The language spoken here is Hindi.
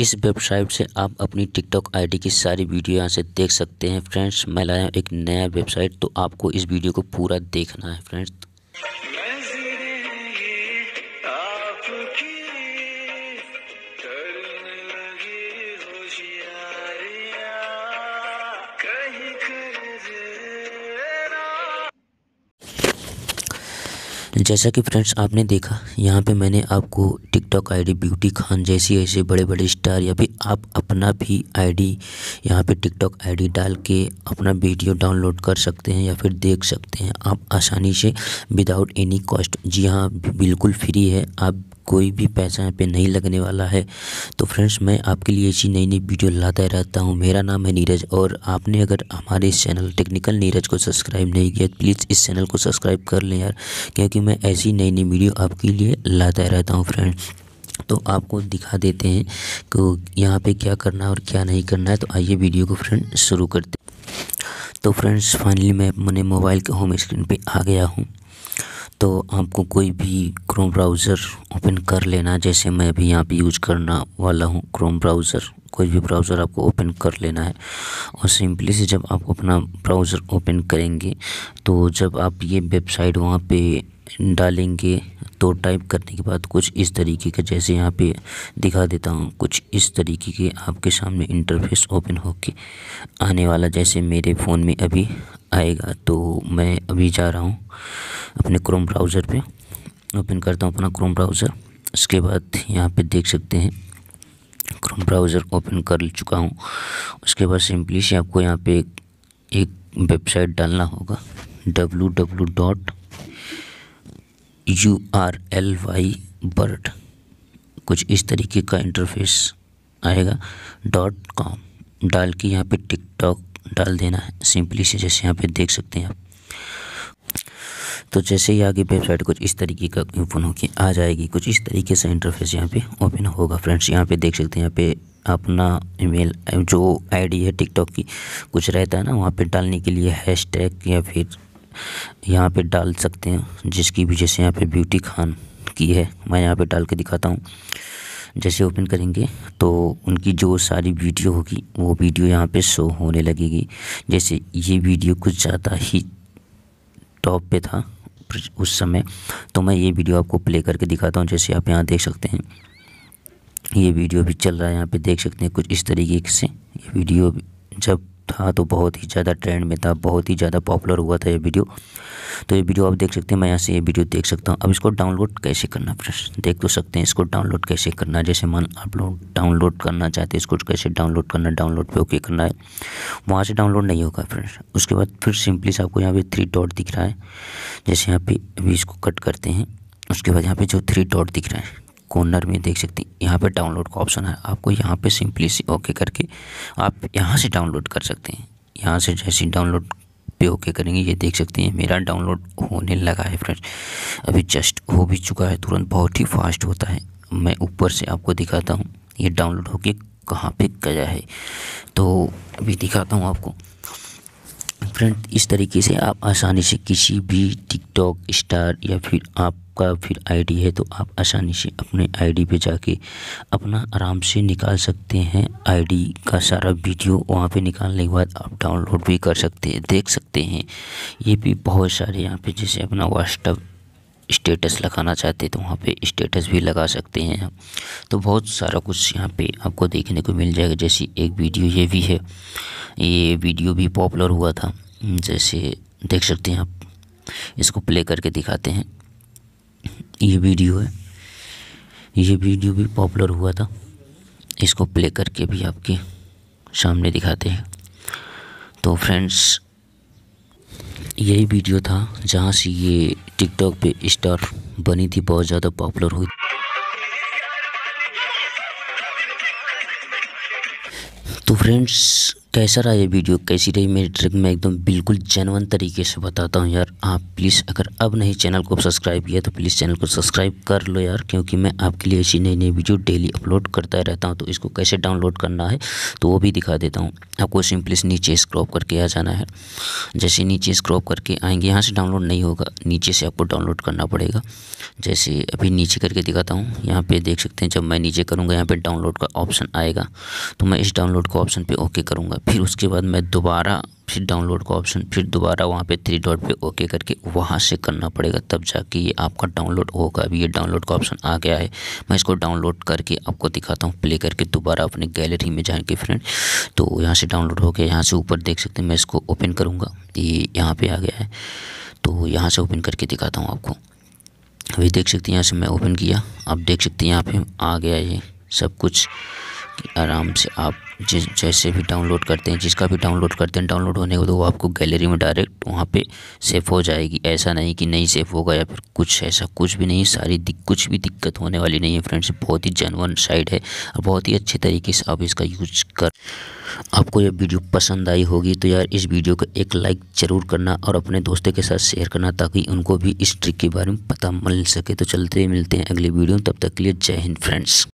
इस वेबसाइट से आप अपनी टिकटॉक आईडी की सारी वीडियो यहाँ से देख सकते हैं फ्रेंड्स मैं लाया एक नया वेबसाइट तो आपको इस वीडियो को पूरा देखना है फ्रेंड्स जैसा कि फ्रेंड्स आपने देखा यहाँ पे मैंने आपको टिकटॉक आईडी ब्यूटी खान जैसी ऐसे बड़े बड़े स्टार या फिर आप अपना भी आईडी यहाँ टॉक टिकटॉक डी डाल के अपना वीडियो डाउनलोड कर सकते हैं या फिर देख सकते हैं आप आसानी से विदाउट एनी कॉस्ट जी हाँ बिल्कुल फ्री है आप कोई भी पैसा यहाँ पे नहीं लगने वाला है तो फ्रेंड्स मैं आपके लिए ऐसी नई नई वीडियो लाता रहता हूँ मेरा नाम है नीरज और आपने अगर हमारे इस चैनल टेक्निकल नीरज को सब्सक्राइब नहीं किया तो प्लीज़ इस चैनल को सब्सक्राइब कर लें यार क्योंकि मैं ऐसी नई नई वीडियो आपके लिए लाता रहता हूँ फ्रेंड्स तो आपको दिखा देते हैं कि यहाँ पर क्या करना है और क्या नहीं करना है तो आइए वीडियो को फ्रेंड शुरू करते तो फ्रेंड्स फाइनली मैं अपने मोबाइल के होम स्क्रीन पर आ गया हूँ तो आपको कोई भी क्रोम ब्राउज़र ओपन कर लेना जैसे मैं अभी यहाँ पर यूज करना वाला हूँ क्रोम ब्राउज़र कोई भी ब्राउज़र आपको ओपन कर लेना है और सिंपली से जब आप अपना ब्राउज़र ओपन करेंगे तो जब आप ये वेबसाइट वहाँ पे डालेंगे तो टाइप करने के बाद कुछ इस तरीके का जैसे यहाँ पे दिखा देता हूँ कुछ इस तरीके के आपके सामने इंटरफेस ओपन होके आने वाला जैसे मेरे फ़ोन में अभी आएगा तो मैं अभी जा रहा हूँ अपने क्रोम ब्राउज़र पे ओपन करता हूँ अपना क्रोम ब्राउज़र इसके बाद यहाँ पे देख सकते हैं क्रोम ब्राउज़र ओपन कर चुका हूँ उसके बाद सिंपली से आपको यहाँ पे एक, एक वेबसाइट डालना होगा W W dot U R L Y bird कुछ इस तरीके का इंटरफेस आएगा डॉट कॉम डाल के यहाँ पे टिकटॉक डाल देना है सिंपली से जैसे यहाँ पे देख सकते हैं आप तो जैसे ही आगे वेबसाइट कुछ इस तरीके का ओपन होकर आ जाएगी कुछ इस तरीके से इंटरफेस यहाँ पे ओपन होगा फ्रेंड्स यहाँ पे देख सकते हैं यहाँ पे अपना ईमेल जो आईडी है टिकटॉक की कुछ रहता है ना वहाँ पे डालने के लिए हैशटैग या फिर यहाँ पे डाल सकते हैं जिसकी भी जैसे यहाँ पर ब्यूटी खान की है मैं यहाँ पर डाल के दिखाता हूँ जैसे ओपन करेंगे तो उनकी जो सारी वीडियो होगी वो वीडियो यहाँ पे शो होने लगेगी जैसे ये वीडियो कुछ ज़्यादा ही टॉप पे था उस समय तो मैं ये वीडियो आपको प्ले करके दिखाता हूँ जैसे आप यहाँ देख सकते हैं ये वीडियो भी चल रहा है यहाँ पे देख सकते हैं कुछ इस तरीके से ये वीडियो जब था तो बहुत ही ज़्यादा ट्रेंड में था बहुत ही ज़्यादा पॉपुलर हुआ था ये वीडियो तो ये वीडियो आप देख सकते हैं मैं यहाँ से ये वीडियो देख सकता हूँ अब इसको डाउनलोड कैसे करना फ्रेंड्स देख तो सकते हैं इसको डाउनलोड कैसे करना जैसे मान आप लोग डाउनलोड करना चाहते हैं इसको कैसे डाउनलोड करना डाउनलोड पर ओके करना है वहाँ से डाउनलोड नहीं होगा फ्रेंड्स उसके बाद फिर सिंपली से आपको यहाँ पे थ्री डॉट दिख रहा है जैसे यहाँ पे अभी इसको कट करते हैं उसके बाद यहाँ पे जो थ्री डॉट दिख रहा है कॉर्नर में देख सकते हैं यहाँ पर डाउनलोड का ऑप्शन है आपको यहाँ पे सिंपली से ओके करके आप यहाँ से डाउनलोड कर सकते हैं यहाँ से जैसे डाउनलोड पे ओके करेंगे ये देख सकते हैं मेरा डाउनलोड होने लगा है फ्रेंड्स अभी जस्ट हो भी चुका है तुरंत बहुत ही फास्ट होता है मैं ऊपर से आपको दिखाता हूँ ये डाउनलोड होके कहाँ पर गया है तो अभी दिखाता हूँ आपको फ्रेंड इस तरीके से आप आसानी से किसी भी टिकटॉक स्टार या फिर आप आपका फिर आईडी है तो आप आसानी से अपने आईडी पे जाके अपना आराम से निकाल सकते हैं आईडी का सारा वीडियो वहाँ पे निकालने के बाद आप डाउनलोड भी कर सकते हैं देख सकते हैं ये भी बहुत सारे यहाँ पे जैसे अपना व्हाट्सअप स्टेटस लगाना चाहते हैं तो वहाँ पे स्टेटस भी लगा सकते हैं तो बहुत सारा कुछ यहाँ पे आपको देखने को मिल जाएगा जैसे एक वीडियो ये भी है ये वीडियो भी पॉपुलर हुआ था जैसे देख सकते हैं आप इसको प्ले करके दिखाते हैं ये वीडियो है ये वीडियो भी पॉपुलर हुआ था इसको प्ले करके भी आपके सामने दिखाते हैं तो फ्रेंड्स यही वीडियो था जहाँ से ये टिकटॉक पे स्टार बनी थी बहुत ज़्यादा पॉपुलर हुई तो फ्रेंड्स कैसा रहा ये वीडियो कैसी रही मेरी ट्रिक मैं एकदम बिल्कुल जेनवन तरीके से बताता हूँ यार आप प्लीज़ अगर अब नहीं चैनल को सब्सक्राइब किया तो प्लीज़ चैनल को सब्सक्राइब कर लो यार क्योंकि मैं आपके लिए ऐसी नई नई वीडियो डेली अपलोड करता रहता हूँ तो इसको कैसे डाउनलोड करना है तो वो भी दिखा देता हूँ आपको सिंपली नीचे स्क्रॉप करके आ जाना है जैसे नीचे स्क्रॉप करके आएँगे यहाँ से डाउनलोड नहीं होगा नीचे से आपको डाउनलोड करना पड़ेगा जैसे अभी नीचे करके दिखाता हूँ यहाँ पर देख सकते हैं जब मैं नीचे करूँगा यहाँ पर डाउनलोड का ऑप्शन आएगा तो मैं इस डाउनलोड का ऑप्शन पर ओके करूँगा फिर उसके बाद मैं दोबारा फिर डाउनलोड का ऑप्शन फिर दोबारा वहाँ पे थ्री डॉट पे ओके करके वहाँ से करना पड़ेगा तब जाके ये आपका डाउनलोड होगा अभी ये डाउनलोड का ऑप्शन आ गया है मैं इसको डाउनलोड करके आपको दिखाता हूँ प्ले करके दोबारा अपने गैलरी में जाएंगे फ्रेंड तो यहाँ से डाउनलोड हो गया यहाँ से ऊपर देख सकते हैं मैं इसको ओपन करूँगा ये यहाँ पर आ गया है तो यहाँ से ओपन करके दिखाता हूँ आपको अभी देख सकते हैं यहाँ से मैं ओपन किया आप देख सकते हैं यहाँ पर आ गया ये सब कुछ आराम से आप जिस जैसे भी डाउनलोड करते हैं जिसका भी डाउनलोड करते हैं डाउनलोड होने को तो वो आपको गैलरी में डायरेक्ट वहाँ पे सेफ़ हो जाएगी ऐसा नहीं कि नहीं सेफ़ होगा या फिर कुछ ऐसा कुछ भी नहीं सारी कुछ भी दिक्कत होने वाली नहीं है फ्रेंड्स बहुत ही जनवन साइट है और बहुत ही अच्छे तरीके से आप इसका यूज कर आपको यह वीडियो पसंद आई होगी तो यार इस वीडियो को एक लाइक ज़रूर करना और अपने दोस्तों के साथ शेयर करना ताकि उनको भी इस ट्रिक के बारे में पता मिल सके तो चलते मिलते हैं अगली वीडियो तब तक के लिए जय हिंद फ्रेंड्स